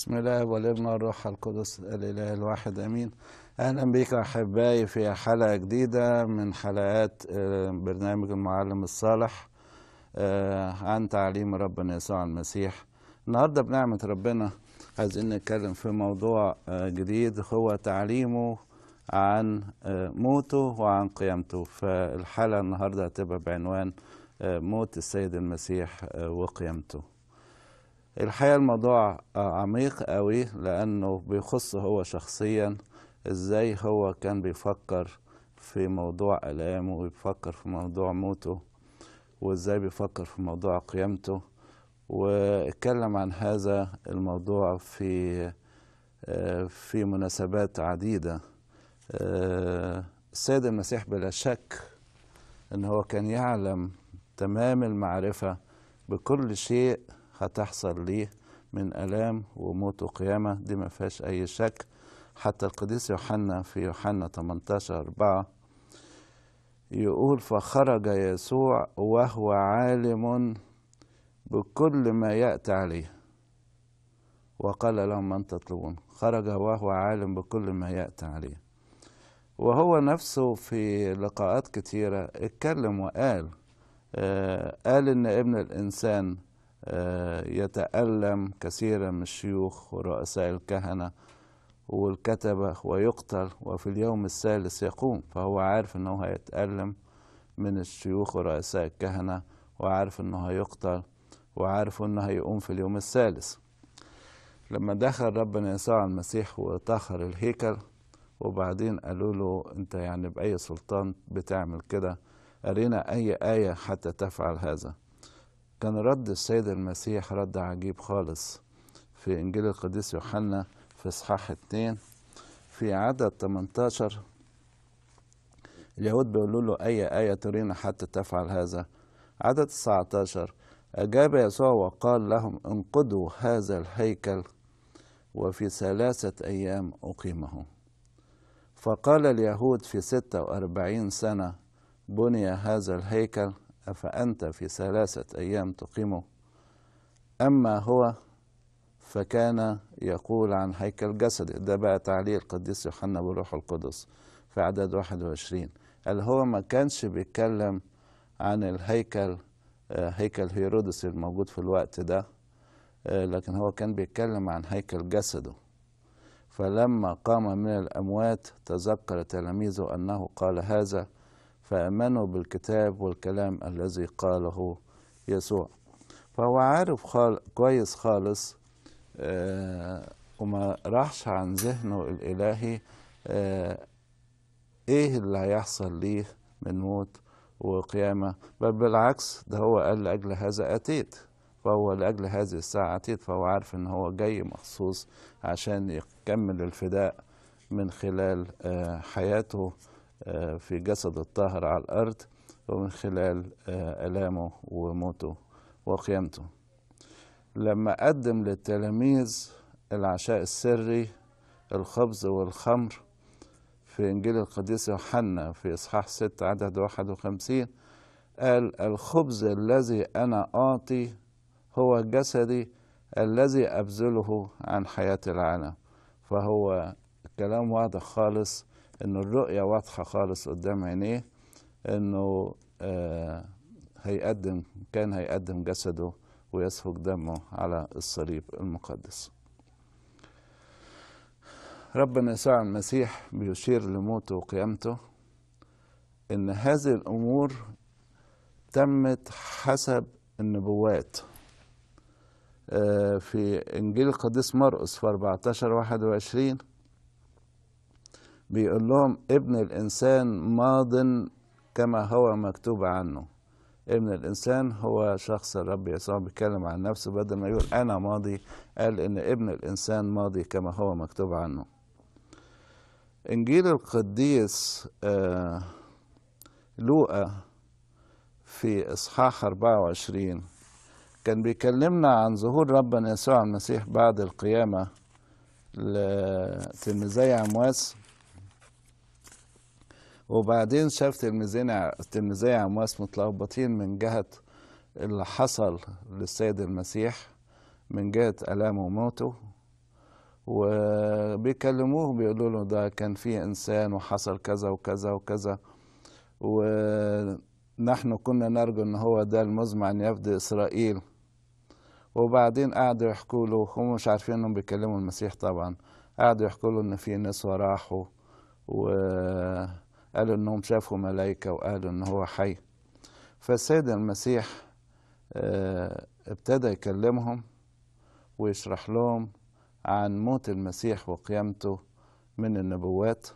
بسم الله والابن والروح القدس الاله الواحد امين اهلا بك احبائي في حلقه جديده من حلقات آه، برنامج المعلم الصالح آه، عن تعليم ربنا يسوع المسيح النهارده بنعمه ربنا عايزين نتكلم في موضوع آه، جديد هو تعليمه عن موته وعن قيامته فالحلقه النهارده هتبقى بعنوان موت السيد المسيح وقيامته الحقيقة الموضوع عميق قوي لأنه بيخص هو شخصيا إزاي هو كان بيفكر في موضوع ألامه وبيفكر في موضوع موته وإزاي بيفكر في موضوع قيامته واتكلم عن هذا الموضوع في في مناسبات عديدة السيد المسيح بلا شك أن هو كان يعلم تمام المعرفة بكل شيء هتحصل ليه من ألام وموت وقيامة دي ما فيهاش أي شك حتى القديس يوحنا في يوحنا 18 4 يقول فخرج يسوع وهو عالم بكل ما يأتي عليه وقال لهم من تطلبون خرج وهو عالم بكل ما يأتي عليه وهو نفسه في لقاءات كتيرة اتكلم وقال آه قال إن ابن الإنسان آه، يتألم كثيرا من الشيوخ ورؤساء الكهنة والكتبة ويقتل وفي اليوم الثالث يقوم فهو عارف أنه هيتألم من الشيوخ ورؤساء الكهنة وعارف أنه هيقتل وعارف أنه هيقوم في اليوم الثالث لما دخل ربنا يسوع المسيح وطخر الهيكل وبعدين قالوا له أنت يعني بأي سلطان بتعمل كده أرينا أي آية حتى تفعل هذا كان رد السيد المسيح رد عجيب خالص في إنجيل القديس يوحنا في إصحاح 2 في عدد 18 اليهود بيقولوا له أي آية ترينا حتى تفعل هذا عدد 19 أجاب يسوع وقال لهم انقذوا هذا الهيكل وفي ثلاثة أيام أقيمه فقال اليهود في ستة وأربعين سنة بني هذا الهيكل أفأنت في ثلاثة أيام تقيمه أما هو فكان يقول عن هيكل جسدي ده بقى تعليق القديس يوحنا بروح القدس في عدد 21 قال هو ما كانش بيتكلم عن الهيكل آه، هيكل هيرودس الموجود في الوقت ده آه، لكن هو كان بيتكلم عن هيكل جسده فلما قام من الأموات تذكر تلاميذه أنه قال هذا فامنوا بالكتاب والكلام الذي قاله يسوع فهو عارف خال كويس خالص آه وما راحش عن ذهنه الالهي آه ايه اللي هيحصل ليه من موت وقيامه بل بالعكس ده هو قال لاجل هذا اتيت فهو لاجل هذه الساعه اتيت فهو عارف ان هو جاي مخصوص عشان يكمل الفداء من خلال آه، حياته آه، في جسد الطاهر على الأرض ومن خلال آه، ألامه وموته وقيامته لما قدم للتلاميذ العشاء السري الخبز والخمر في إنجيل القديس يوحنا في إصحاح 6 عدد 51 قال الخبز الذي أنا أعطي هو جسدي الذي أبذله عن حياة العالم فهو كلام واضح خالص انه الرؤية واضحة خالص قدام عينيه انه آه هيقدم كان هيقدم جسده ويسفك دمه على الصليب المقدس ربنا يسوع المسيح بيشير لموته وقيامته ان هذه الامور تمت حسب النبوات آه، في انجيل القديس مرقس في 14 21 بيقول لهم ابن الإنسان ماض كما هو مكتوب عنه ابن الإنسان هو شخص الرب يسوع بيتكلم عن نفسه بدل ما يقول أنا ماضي قال إن ابن الإنسان ماضي كما هو مكتوب عنه إنجيل القديس آه لوقا في إصحاح 24 كان بيكلمنا عن ظهور ربنا يسوع المسيح بعد القيامة لتلميذي عمواس وبعدين شاف تلميذين تلميذي عمواس متلخبطين من جهة اللي حصل للسيد المسيح من جهة ألامه وموته وبيكلموه بيقولوا له ده كان في إنسان وحصل كذا وكذا وكذا ونحن كنا نرجو إن هو ده المزمع أن يفدي إسرائيل وبعدين قعدوا يحكوا له هم مش عارفين إنهم بيكلموا المسيح طبعا قعدوا يحكوا له إن في ناس وراحوا و قالوا انهم شافوا ملائكه وقالوا ان هو حي فالسيد المسيح آه، ابتدى يكلمهم ويشرح لهم عن موت المسيح وقيامته من النبوات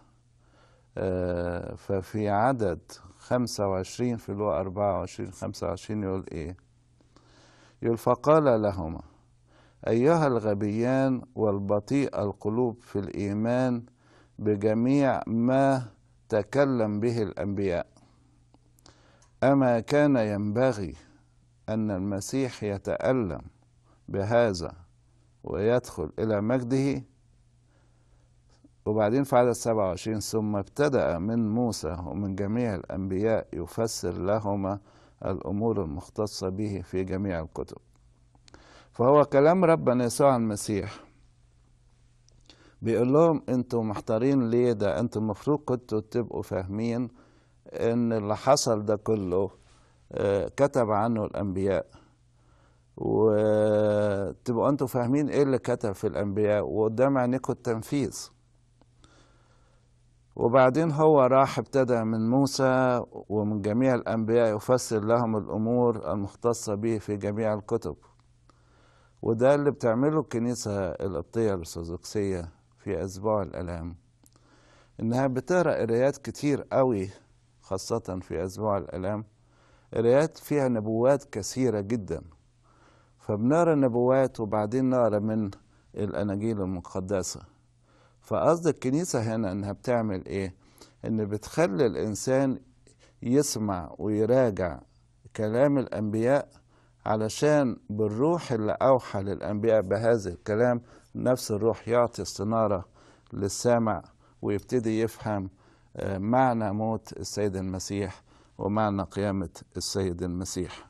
آه، ففي عدد 25 في لوقا 24 25 يقول ايه يقول فقال لهما ايها الغبيان والبطيء القلوب في الايمان بجميع ما تكلم به الأنبياء أما كان ينبغي أن المسيح يتألم بهذا ويدخل إلى مجده وبعدين في عدد 27 ثم ابتدأ من موسى ومن جميع الأنبياء يفسر لهما الأمور المختصة به في جميع الكتب فهو كلام ربنا يسوع المسيح بيقول لهم انتوا محتارين ليه ده انتوا المفروض كنتوا تبقوا فاهمين ان اللي حصل ده كله آه، كتب عنه الانبياء وتبقوا انتوا فاهمين ايه اللي كتب في الانبياء وقدام عينيكم التنفيذ وبعدين هو راح ابتدى من موسى ومن جميع الانبياء يفسر لهم الامور المختصه به في جميع الكتب وده اللي بتعمله الكنيسه القبطيه الارثوذكسيه في أسبوع الألام إنها بتقرأ قرايات كتير قوي خاصة في أسبوع الألام قرايات فيها نبوات كثيرة جدا فبنقرا النبوات وبعدين نقرا من الأناجيل المقدسة فقصد الكنيسة هنا إنها بتعمل إيه؟ إن بتخلي الإنسان يسمع ويراجع كلام الأنبياء علشان بالروح اللي أوحى للأنبياء بهذا الكلام نفس الروح يعطي استنارة للسامع ويبتدي يفهم آه، معنى موت السيد المسيح ومعنى قيامة السيد المسيح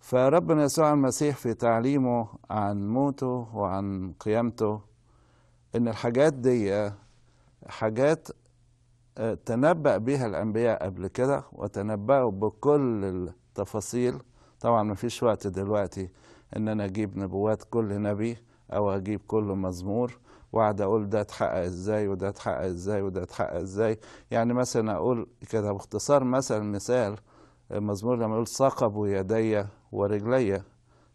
فربنا يسوع المسيح في تعليمه عن موته وعن قيامته ان الحاجات دي حاجات آه، تنبأ بها الأنبياء قبل كده وتنبأوا بكل التفاصيل طبعا مفيش وقت دلوقتي ان انا اجيب نبوات كل نبي او اجيب كل مزمور واقعد اقول ده اتحقق ازاي وده اتحقق ازاي وده اتحقق ازاي يعني مثلا اقول كده باختصار مثلا مثال المزمور لما يقول ثقبوا يدي ورجلي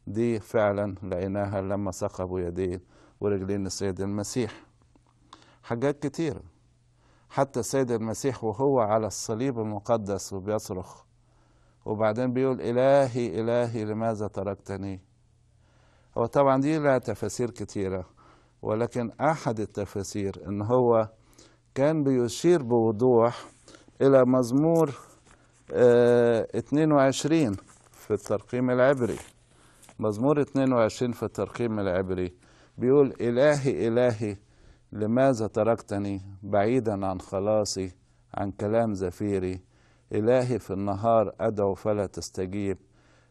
دي فعلا لقيناها لما ثقبوا يدي ورجلين السيد المسيح حاجات كتيرة حتى السيد المسيح وهو على الصليب المقدس وبيصرخ وبعدين بيقول إلهي إلهي لماذا تركتني هو طبعا دي لها تفاسير كتيرة ولكن أحد التفاسير إن هو كان بيشير بوضوح إلى مزمور 22 آه، في الترقيم العبري مزمور 22 في الترقيم العبري بيقول إلهي إلهي لماذا تركتني بعيدا عن خلاصي عن كلام زفيري إلهي في النهار أدعو فلا تستجيب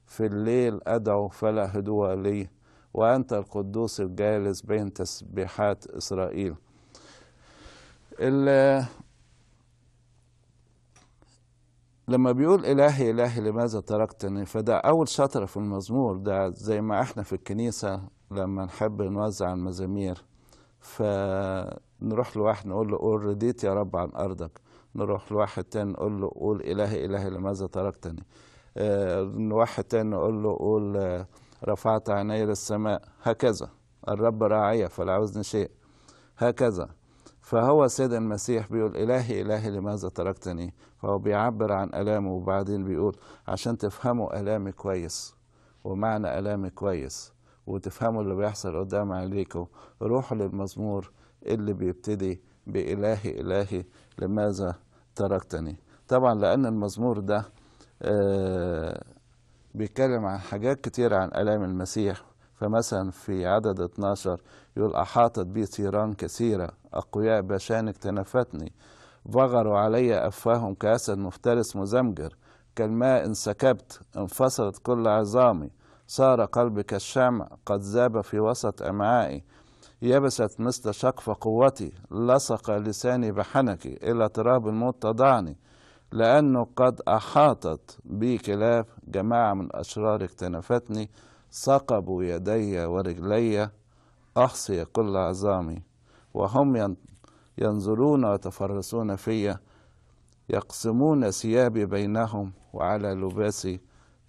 في الليل أدعو فلا هدوء لي وأنت القدوس الجالس بين تسبيحات إسرائيل لما بيقول إلهي إلهي لماذا تركتني فده أول شطرة في المزمور ده زي ما احنا في الكنيسة لما نحب نوزع المزامير فنروح لواحد نقول له قول رديت يا رب عن أرضك نروح لواحد تاني نقول له قول إلهي إلهي لماذا تركتني آه، واحد تاني نقول له قول آه، رفعت عيني للسماء هكذا الرب راعية فلا عوزني شيء هكذا فهو سيد المسيح بيقول إلهي إلهي لماذا تركتني فهو بيعبر عن ألامه وبعدين بيقول عشان تفهموا ألامي كويس ومعنى ألامي كويس وتفهموا اللي بيحصل قدام عليكم روحوا للمزمور اللي بيبتدي بإلهي إلهي لماذا تركتني طبعا لأن المزمور ده آه بيتكلم عن حاجات كتير عن الام المسيح فمثلا في عدد 12 يقول احاطت بي ثيران كثيره اقوياء بشان اكتنفتني فغروا علي افواههم كاسد مفترس مزمجر كالماء انسكبت انفصلت كل عظامي صار قلبي كالشمع قد ذاب في وسط امعائي يبست مثل شقف قوتي لصق لساني بحنكي الى تراب الموت تضعني لأنه قد أحاطت بي كلاب جماعة من أشرار اكتنفتني ثقبوا يدي ورجلي أحصي كل عظامي وهم ينظرون ويتفرسون في يقسمون ثيابي بينهم وعلى لباسي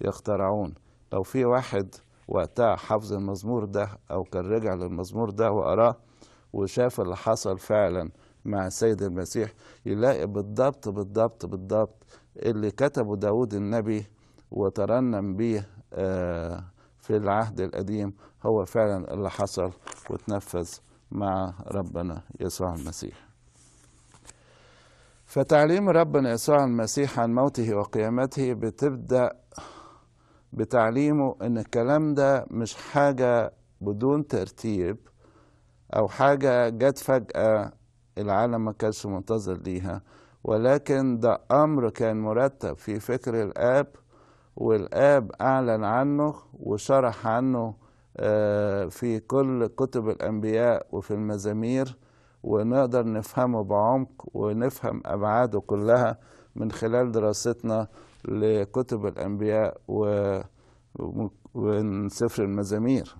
يخترعون لو في واحد وقتها حفظ المزمور ده أو كان رجع للمزمور ده وقراه وشاف اللي حصل فعلا مع السيد المسيح يلاقي بالضبط بالضبط بالضبط اللي كتبه داود النبي وترنم به آه، في العهد القديم هو فعلا اللي حصل وتنفذ مع ربنا يسوع المسيح فتعليم ربنا يسوع المسيح عن موته وقيامته بتبدأ بتعليمه ان الكلام ده مش حاجة بدون ترتيب او حاجة جت فجأة العالم ما كانش منتظر ليها ولكن ده أمر كان مرتب في فكر الآب والآب أعلن عنه وشرح عنه آه، في كل كتب الأنبياء وفي المزامير ونقدر نفهمه بعمق ونفهم أبعاده كلها من خلال دراستنا لكتب الأنبياء ومن سفر المزامير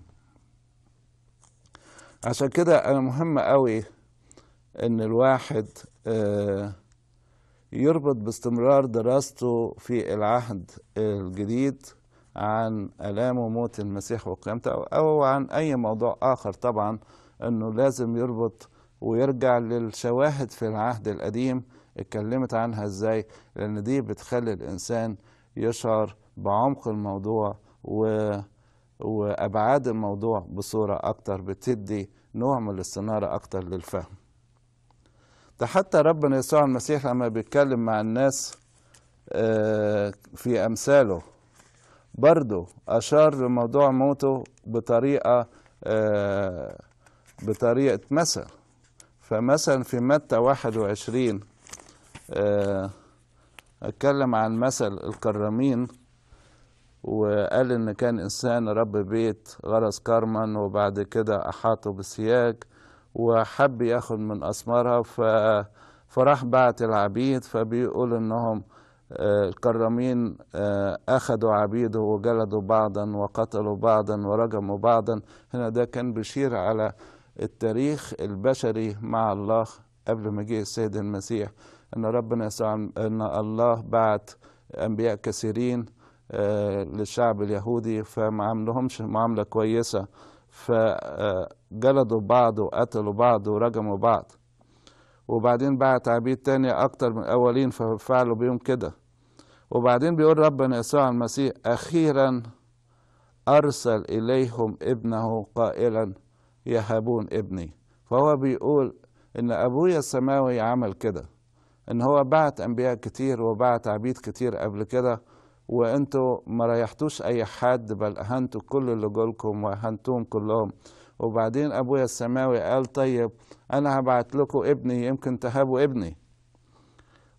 عشان كده أنا مهم قوي ان الواحد آه، يربط باستمرار دراسته في العهد الجديد عن آلام وموت المسيح وقيامته أو عن أي موضوع آخر طبعا أنه لازم يربط ويرجع للشواهد في العهد القديم اتكلمت عنها ازاي لأن دي بتخلي الإنسان يشعر بعمق الموضوع و... وأبعاد الموضوع بصورة أكتر بتدي نوع من الاستنارة أكتر للفهم ده حتى ربنا يسوع المسيح لما بيتكلم مع الناس آه، في أمثاله برضه أشار لموضوع موته بطريقة آه، بطريقة مثل فمثلا في متى 21 آه، اتكلم عن مثل الكرامين وقال ان كان انسان رب بيت غرس كرما وبعد كده احاطه بسياج وحب ياخد من أثمارها ف... فراح بعت العبيد فبيقول إنهم آه، الكرامين آه، أخذوا عبيده وجلدوا بعضا وقتلوا بعضا ورجموا بعضا هنا ده كان بيشير على التاريخ البشري مع الله قبل مجيء السيد المسيح ان ربنا يسوع ان الله بعت انبياء كثيرين آه، للشعب اليهودي فما عملهمش معامله كويسه فجلدوا بعض وقتلوا بعض ورجموا بعض وبعدين بعت عبيد تانية أكتر من الأولين ففعلوا بيهم كده وبعدين بيقول ربنا يسوع المسيح أخيرا أرسل إليهم ابنه قائلا يهبون ابني فهو بيقول إن أبويا السماوي عمل كده إن هو بعت أنبياء كتير وبعت عبيد كتير قبل كده وانتوا ما ريحتوش اي حد بل اهنتوا كل اللي جولكم واهنتوهم كلهم وبعدين ابويا السماوي قال طيب انا هبعت لكم ابني يمكن تهابوا ابني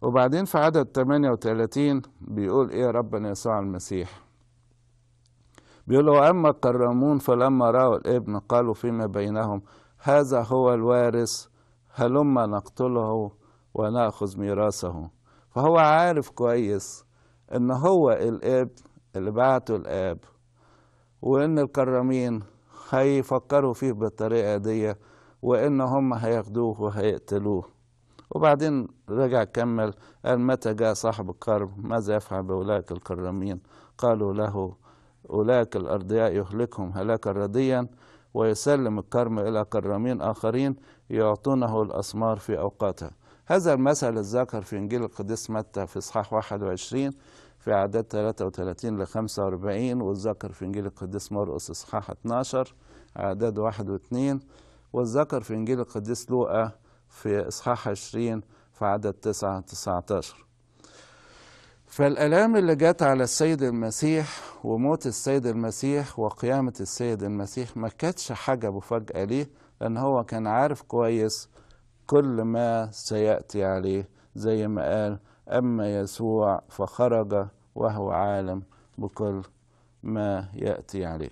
وبعدين في عدد 38 بيقول ايه ربنا يسوع المسيح بيقول واما الكرامون فلما راوا الابن قالوا فيما بينهم هذا هو الوارث هلما نقتله وناخذ ميراثه فهو عارف كويس ان هو الاب اللي بعته الاب وان الكرامين هيفكروا فيه بالطريقه دي وان هم هياخدوه وهيقتلوه وبعدين رجع كمل قال متى جاء صاحب الكرم ماذا يفعل باولئك الكرامين قالوا له اولئك الارضياء يهلكهم هلاكا رديا ويسلم الكرم الى كرامين اخرين يعطونه الاسمار في اوقاتها هذا المثل الذكر في إنجيل القديس متى في إصحاح 21 في أعداد 33 ل 45 والذكر في إنجيل القديس مرقس إصحاح 12 أعداد 1 و 2 والذكر في إنجيل القديس لوقا في إصحاح 20 في عدد 9 19 فالآلام اللي جت على السيد المسيح وموت السيد المسيح وقيامة السيد المسيح ما كانتش حاجة مفاجأة ليه لأن هو كان عارف كويس كل ما سيأتي عليه زي ما قال أما يسوع فخرج وهو عالم بكل ما يأتي عليه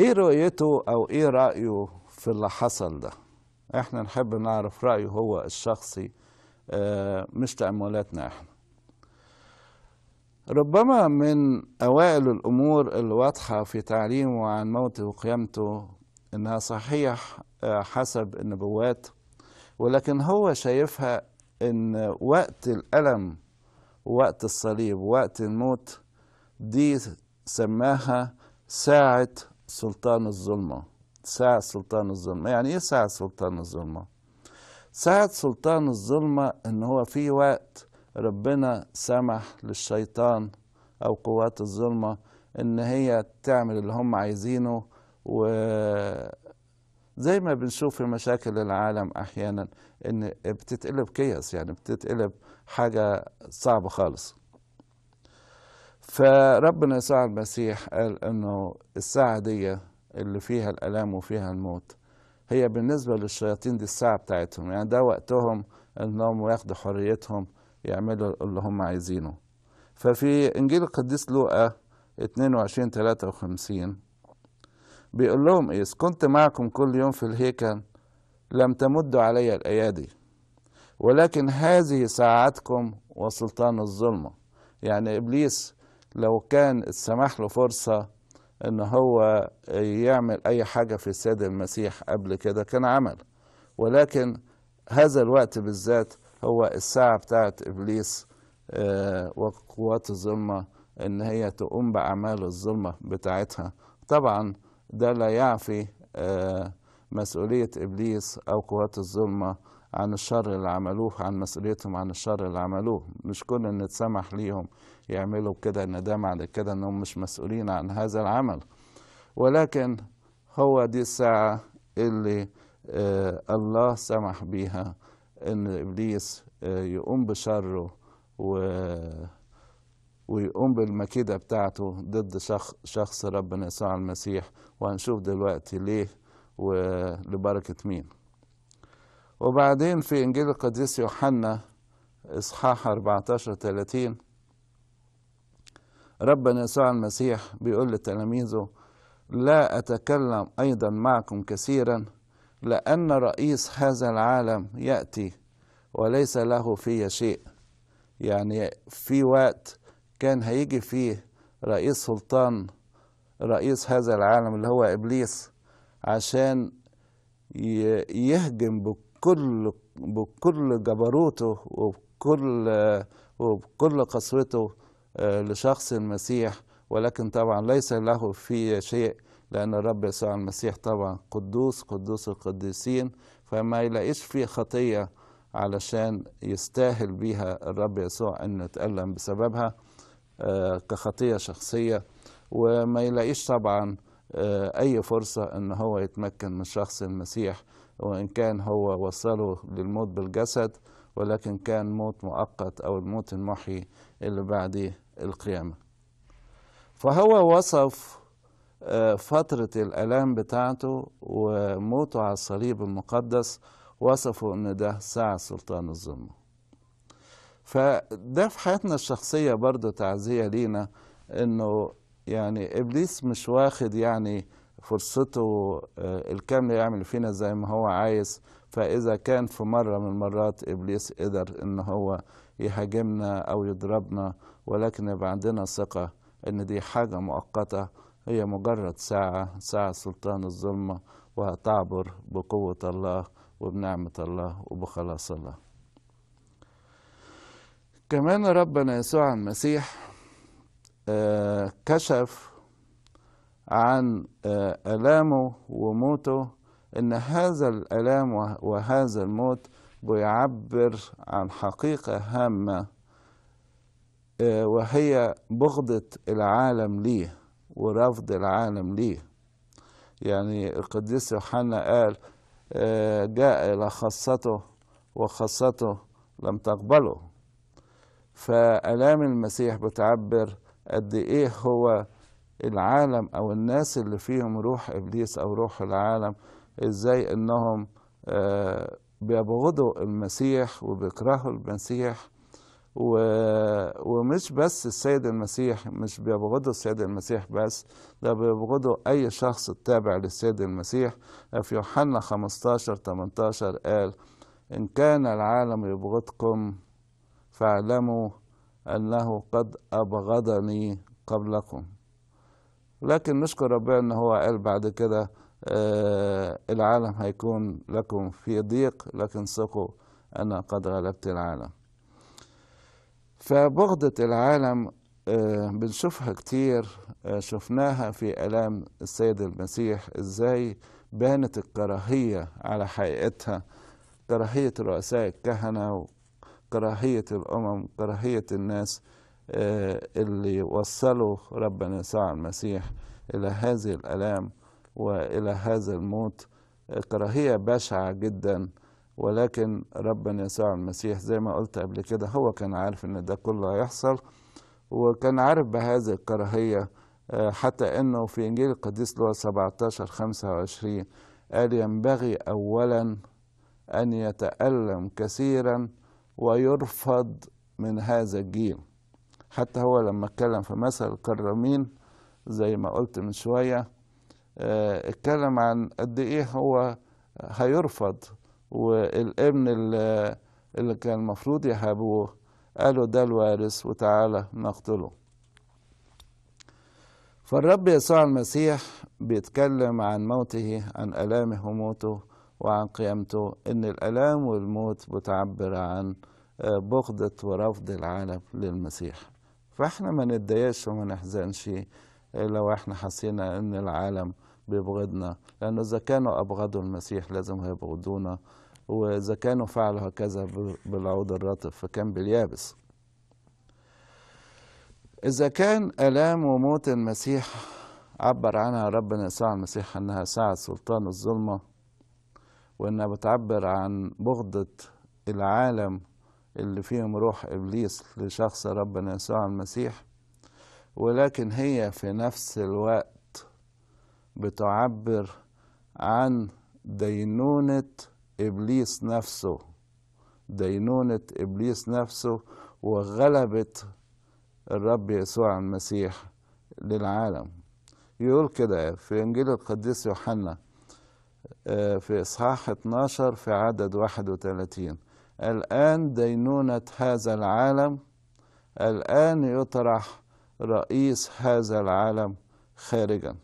ايه رؤيته او ايه رأيه في اللي حصل ده احنا نحب نعرف رأيه هو الشخصي آه، مش تأملاتنا احنا ربما من أوائل الأمور الواضحة في تعليمه عن موته وقيامته إنها صحيح حسب النبوات ولكن هو شايفها ان وقت الالم وقت الصليب وقت الموت دي سماها ساعة سلطان الظلمة ساعة سلطان الظلمة يعني ايه ساعة سلطان الظلمة ساعة سلطان الظلمة ان هو في وقت ربنا سمح للشيطان او قوات الظلمة ان هي تعمل اللي هم عايزينه و زي ما بنشوف في مشاكل العالم احيانا ان بتتقلب كيس يعني بتتقلب حاجه صعبه خالص فربنا يسوع المسيح قال انه الساعه دي اللي فيها الالام وفيها الموت هي بالنسبه للشياطين دي الساعه بتاعتهم يعني ده وقتهم انهم ياخدوا حريتهم يعملوا اللي هم عايزينه ففي انجيل القديس لوقا 22 53 بيقول لهم إذ كنت معكم كل يوم في الهيكل لم تمدوا علي الأيادي ولكن هذه ساعتكم وسلطان الظلمة يعني إبليس لو كان اتسمح له فرصة إن هو يعمل أي حاجة في السيد المسيح قبل كده كان عمل ولكن هذا الوقت بالذات هو الساعة بتاعت إبليس آه، وقوات الظلمة إن هي تقوم بأعمال الظلمة بتاعتها طبعا ده لا يعفي آه، مسؤولية إبليس أو قوات الظلمة عن الشر اللي عملوه عن مسؤوليتهم عن الشر اللي عملوه مش كل ان اتسمح ليهم يعملوا كده ان ده معنى كده انهم مش مسؤولين عن هذا العمل ولكن هو دي الساعة اللي آه الله سمح بيها ان ابليس آه يقوم بشره و ويقوم بالمكيدة بتاعته ضد شخص ربنا يسوع المسيح وهنشوف دلوقتي ليه ولبركة مين وبعدين في إنجيل القديس يوحنا إصحاح 14 30 ربنا يسوع المسيح بيقول لتلاميذه لا أتكلم أيضا معكم كثيرا لأن رئيس هذا العالم يأتي وليس له في شيء يعني في وقت كان هيجي فيه رئيس سلطان رئيس هذا العالم اللي هو إبليس عشان يهجم بكل بكل جبروته وبكل وبكل قسوته آه، لشخص المسيح ولكن طبعا ليس له في شيء لأن الرب يسوع المسيح طبعا قدوس قدوس القديسين فما يلاقيش فيه خطية علشان يستاهل بيها الرب يسوع أنه يتألم بسببها آه، كخطيه شخصيه وما يلاقيش طبعا آه، اي فرصه ان هو يتمكن من شخص المسيح وان كان هو وصله للموت بالجسد ولكن كان موت مؤقت او الموت المحي اللي بعد القيامه فهو وصف آه، فترة الألام بتاعته وموته على الصليب المقدس وصفوا إن ده ساعة سلطان الظلمة فده في حياتنا الشخصية برضو تعزية لينا انه يعني ابليس مش واخد يعني فرصته آه، الكاملة يعمل فينا زي ما هو عايز فاذا كان في مرة من المرات ابليس قدر ان هو يهاجمنا او يضربنا ولكن يبقى عندنا ثقة ان دي حاجة مؤقتة هي مجرد ساعة ساعة سلطان الظلمة وهتعبر بقوة الله وبنعمة الله وبخلاص الله كمان ربنا يسوع المسيح آه، كشف عن آه، ألامه وموته أن هذا الألام وهذا الموت بيعبر عن حقيقة هامة آه، وهي بغضة العالم ليه ورفض العالم ليه يعني القديس يوحنا قال جاء إلى خاصته وخاصته لم تقبله فآلام المسيح بتعبر قد إيه هو العالم أو الناس اللي فيهم روح إبليس أو روح العالم إزاي إنهم آه، بيبغضوا المسيح وبيكرهوا المسيح و... ومش بس السيد المسيح مش بيبغضوا السيد المسيح بس ده بيبغضوا أي شخص تابع للسيد المسيح في يوحنا 15 18 قال إن كان العالم يبغضكم فاعلموا أنه قد أبغضني قبلكم لكن نشكر ربنا أنه هو قال بعد كده آه العالم هيكون لكم في ضيق لكن ثقوا أنا قد غلبت العالم فبغضة العالم آه بنشوفها كتير آه شفناها في ألام السيد المسيح إزاي بانت الكراهية على حقيقتها كراهية رؤساء الكهنة كراهية الأمم كراهية الناس آه، اللي وصلوا ربنا يسوع المسيح إلى هذه الآلام وإلى هذا الموت كراهية بشعة جدا ولكن ربنا يسوع المسيح زي ما قلت قبل كده هو كان عارف إن ده كله هيحصل وكان عارف بهذه الكراهية آه، حتى إنه في إنجيل القديس لوقا 17 25 قال ينبغي أولا أن يتألم كثيرا ويرفض من هذا الجيل حتى هو لما اتكلم في مثل الكرامين زي ما قلت من شوية آه، اتكلم عن قد ايه هو هيرفض والابن اللي, اللي كان المفروض يهابوه قالوا ده الوارث وتعالى نقتله فالرب يسوع المسيح بيتكلم عن موته عن ألامه وموته وعن قيامته إن الآلام والموت بتعبر عن آه، بغضة ورفض العالم للمسيح فإحنا ما نتضايقش وما نحزنش آه، لو إحنا حسينا إن العالم بيبغضنا لأنه إذا كانوا أبغضوا المسيح لازم هيبغضونا وإذا كانوا فعلوا هكذا بالعود الرطب فكان باليابس إذا كان آلام وموت المسيح عبر عنها ربنا يسوع المسيح أنها ساعة سلطان الظلمة وانها بتعبر عن بغضة العالم اللي فيهم روح ابليس لشخص ربنا يسوع المسيح ولكن هي في نفس الوقت بتعبر عن دينونة ابليس نفسه دينونة ابليس نفسه وغلبة الرب يسوع المسيح للعالم يقول كده في انجيل القديس يوحنا آه، في إصحاح 12 في عدد 31 الآن دينونة هذا العالم الآن يطرح رئيس هذا العالم خارجا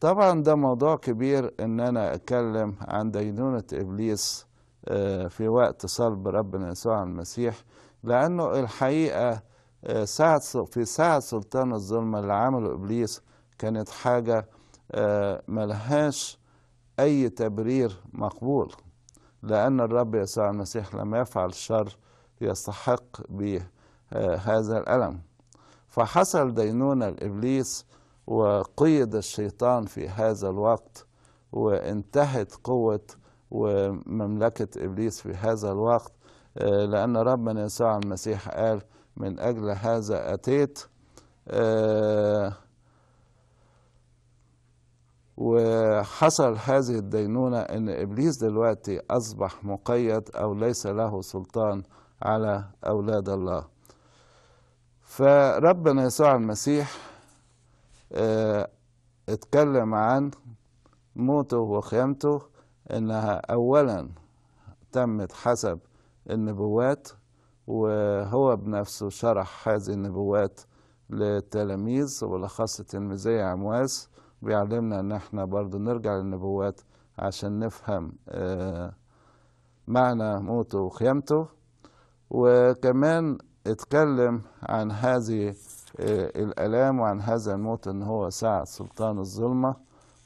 طبعا ده موضوع كبير ان انا اتكلم عن دينونة ابليس آه، في وقت صلب ربنا يسوع المسيح لانه الحقيقة آه، ساعة في ساعة سلطان الظلمة اللي عمله ابليس كانت حاجة ملهاش أي تبرير مقبول لأن الرب يسوع المسيح لم يفعل الشر يستحق به آه، هذا الألم فحصل دينونة لإبليس وقيد الشيطان في هذا الوقت وانتهت قوة ومملكة إبليس في هذا الوقت آه، لأن ربنا يسوع المسيح قال من أجل هذا أتيت آه، وحصل هذه الدينونة أن إبليس دلوقتي أصبح مقيد أو ليس له سلطان على أولاد الله فربنا يسوع المسيح آه، اتكلم عن موته وقيامته انها اولا تمت حسب النبوات وهو بنفسه شرح هذه النبوات للتلاميذ ولخاصة المزيع عمواس بيعلمنا ان احنا برضو نرجع للنبوات عشان نفهم آه، معنى موته وقيامته وكمان اتكلم عن هذه آه، الالام وعن هذا الموت ان هو ساعة سلطان الظلمة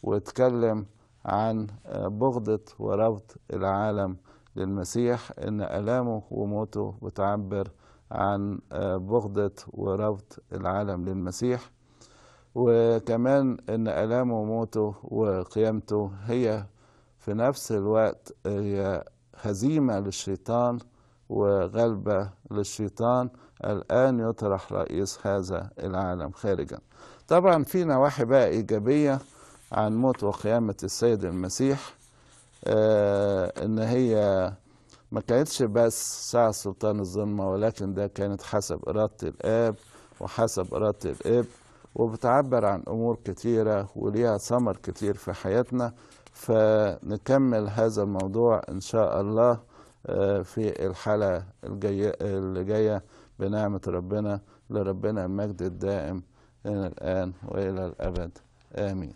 واتكلم عن آه، بغضة ورفض العالم للمسيح ان الامه وموته بتعبر عن بغضة ورفض العالم للمسيح وكمان ان الامه وموته وقيامته هي في نفس الوقت هي هزيمه للشيطان وغلبه للشيطان الان يطرح رئيس هذا العالم خارجا طبعا في نواحي بقى ايجابيه عن موت وقيامه السيد المسيح آه ان هي ما كانتش بس ساعة سلطان الظلمة ولكن ده كانت حسب إرادة الآب وحسب إرادة الإبن وبتعبر عن أمور كتيرة وليها ثمر كتير في حياتنا فنكمل هذا الموضوع إن شاء الله آه، في الحلقة الجاية, اللي جاية بنعمة ربنا لربنا المجد الدائم إلى الآن وإلى الأبد آمين